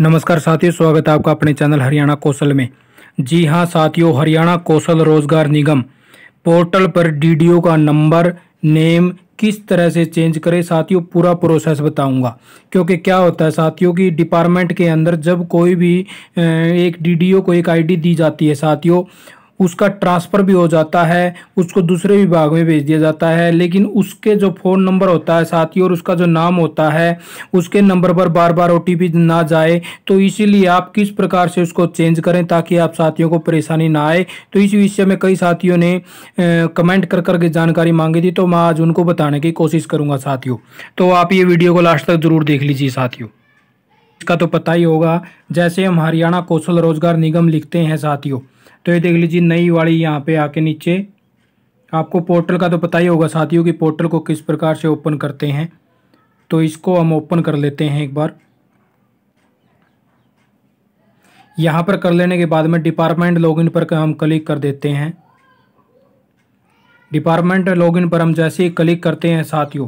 नमस्कार साथियों स्वागत है आपका अपने चैनल हरियाणा कौशल में जी हां साथियों हरियाणा कौशल रोजगार निगम पोर्टल पर डीडीओ का नंबर नेम किस तरह से चेंज करें साथियों पूरा प्रोसेस बताऊंगा क्योंकि क्या होता है साथियों की डिपार्टमेंट के अंदर जब कोई भी एक डीडीओ को एक आईडी दी जाती है साथियों उसका ट्रांसफ़र भी हो जाता है उसको दूसरे विभाग में भेज दिया जाता है लेकिन उसके जो फ़ोन नंबर होता है साथ ही और उसका जो नाम होता है उसके नंबर पर बार बार ओ ना जाए तो इसीलिए आप किस प्रकार से उसको चेंज करें ताकि आप साथियों को परेशानी ना आए तो इस विषय में कई साथियों ने कमेंट कर करके जानकारी मांगी थी तो मैं आज उनको बताने की कोशिश करूँगा साथियों तो आप ये वीडियो को लास्ट तक ज़रूर देख लीजिए साथियों इसका तो पता ही होगा जैसे हम हरियाणा कौशल रोजगार निगम लिखते हैं साथियों तो ये देख लीजिए नई वाली यहाँ पे आके नीचे आपको पोर्टल का तो पता ही होगा साथियों कि पोर्टल को किस प्रकार से ओपन करते हैं तो इसको हम ओपन कर लेते हैं एक बार यहाँ पर कर लेने के बाद में डिपार्टमेंट लॉगिन पर हम क्लिक कर देते हैं डिपार्टमेंट लॉगिन पर हम जैसे ही क्लिक करते हैं साथियों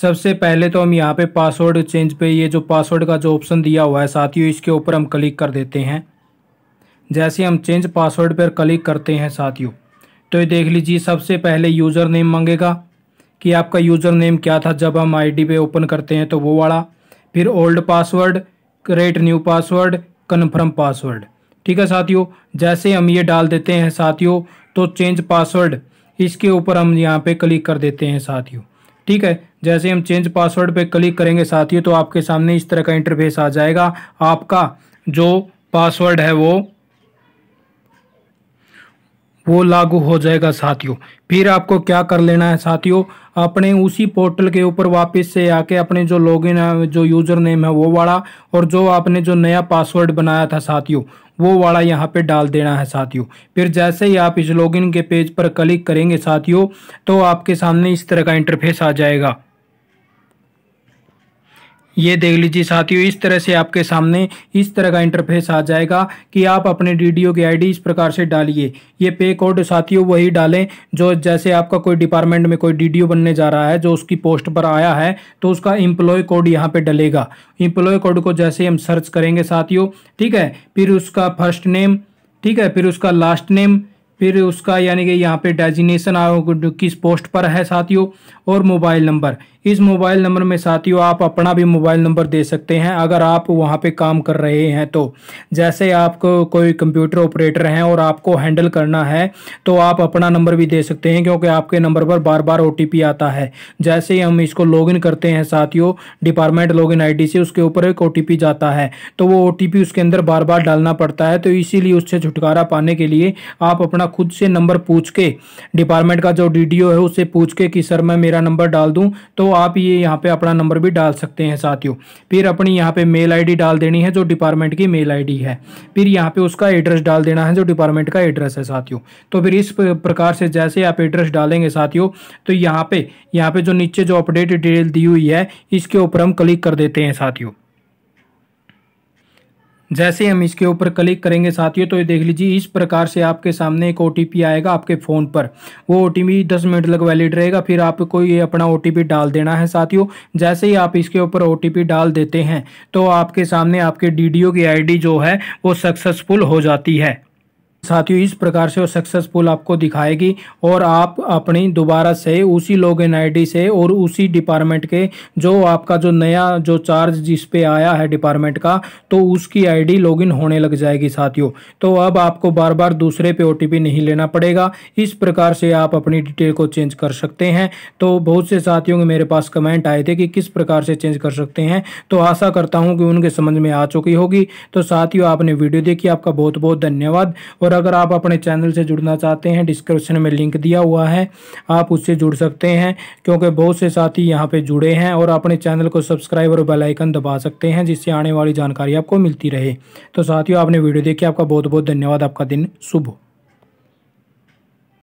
सबसे पहले तो हम यहाँ पे पासवर्ड चेंज पे ये जो पासवर्ड का जो ऑप्शन दिया हुआ है साथियों इसके ऊपर हम क्लिक कर देते हैं जैसे हम चेंज पासवर्ड पर क्लिक करते हैं साथियों तो ये देख लीजिए सबसे पहले यूज़र नेम मांगेगा कि आपका यूज़र नेम क्या था जब हम आईडी पे ओपन करते हैं तो वो वाला फिर old password create new password confirm password ठीक है साथियों जैसे हम ये डाल देते हैं साथियों तो चेंज पासवर्ड इसके ऊपर हम यहाँ पे क्लिक कर देते हैं साथियों ठीक है जैसे हम चेंज पासवर्ड पे क्लिक करेंगे साथियों तो आपके सामने इस तरह का इंटरफेस आ जाएगा आपका जो पासवर्ड है वो वो लागू हो जाएगा साथियों फिर आपको क्या कर लेना है साथियों अपने उसी पोर्टल के ऊपर वापस से आके अपने जो लॉगिन है जो यूज़र नेम है वो वाला और जो आपने जो नया पासवर्ड बनाया था साथियों वो वाला यहाँ पे डाल देना है साथियों फिर जैसे ही आप इस लॉगिन के पेज पर क्लिक करेंगे साथियों तो आपके सामने इस तरह का इंटरफेस आ जाएगा ये देख लीजिए साथियों इस तरह से आपके सामने इस तरह का इंटरफेस आ जाएगा कि आप अपने डीडीओ की आईडी इस प्रकार से डालिए ये पे कोड साथियों वही डालें जो जैसे आपका कोई डिपार्टमेंट में कोई डीडीओ बनने जा रहा है जो उसकी पोस्ट पर आया है तो उसका एम्प्लॉय कोड यहाँ पर डलेगा एम्प्लॉय कोड को जैसे हम सर्च करेंगे साथियों ठीक है फिर उसका फर्स्ट नेम ठीक है फिर उसका लास्ट नेम फिर उसका यानी कि यहाँ पे डेजिनेशन किस पोस्ट पर है साथियों और मोबाइल नंबर इस मोबाइल नंबर में साथियों आप अपना भी मोबाइल नंबर दे सकते हैं अगर आप वहाँ पे काम कर रहे हैं तो जैसे को कोई कंप्यूटर ऑपरेटर हैं और आपको हैंडल करना है तो आप अपना नंबर भी दे सकते हैं क्योंकि आपके नंबर पर बार बार ओ आता है जैसे ही हम इसको लॉगिन करते हैं साथियों डिपार्टमेंट लॉग इन से उसके ऊपर एक ओ जाता है तो वो ओ उसके अंदर बार बार डालना पड़ता है तो इसीलिए उससे छुटकारा पाने के लिए आप अपना खुद से नंबर पूछ के डिपार्टमेंट का जो डी है उससे पूछ के कि सर मैं मेरा नंबर डाल दूँ तो आप ये यहाँ पे अपना नंबर भी डाल सकते हैं साथियों फिर अपनी यहाँ पे मेल आईडी डाल देनी है जो डिपार्टमेंट की मेल आईडी है फिर यहाँ पे उसका एड्रेस डाल देना है जो डिपार्टमेंट का एड्रेस है साथियों तो फिर इस प्रकार से जैसे आप एड्रेस डालेंगे साथियों तो यहाँ पे यहाँ पे जो नीचे जो अपडेट डिटेल दी हुई है इसके ऊपर हम क्लिक कर देते हैं साथियों जैसे हम इसके ऊपर क्लिक करेंगे साथियों तो ये देख लीजिए इस प्रकार से आपके सामने एक ओ आएगा आपके फ़ोन पर वो ओ टी दस मिनट लग वैलिड रहेगा फिर आपको ये अपना ओ डाल देना है साथियों जैसे ही आप इसके ऊपर ओ डाल देते हैं तो आपके सामने आपके डी की आई जो है वो सक्सेसफुल हो जाती है साथियों इस प्रकार से वो सक्सेसफुल आपको दिखाएगी और आप अपनी दोबारा से उसी लॉगिन आईडी से और उसी डिपार्टमेंट के जो आपका जो नया जो चार्ज जिस पे आया है डिपार्टमेंट का तो उसकी आईडी लॉगिन होने लग जाएगी साथियों तो अब आपको बार बार दूसरे पे ओटीपी नहीं लेना पड़ेगा इस प्रकार से आप अपनी डिटेल को चेंज कर सकते हैं तो बहुत से साथियों के मेरे पास कमेंट आए थे कि किस प्रकार से चेंज कर सकते हैं तो आशा करता हूँ कि उनके समझ में आ चुकी होगी तो साथियों आपने वीडियो देखी आपका बहुत बहुत धन्यवाद और अगर आप अपने चैनल से जुड़ना चाहते हैं डिस्क्रिप्शन में लिंक दिया हुआ है आप उससे जुड़ सकते हैं क्योंकि बहुत से साथी यहाँ पर जुड़े हैं और अपने चैनल को सब्सक्राइब और बेलाइकन दबा सकते हैं जिससे आने वाली जानकारी आपको मिलती रहे तो साथियों आपने वीडियो देखी आपका बहुत बहुत धन्यवाद आपका दिन शुभ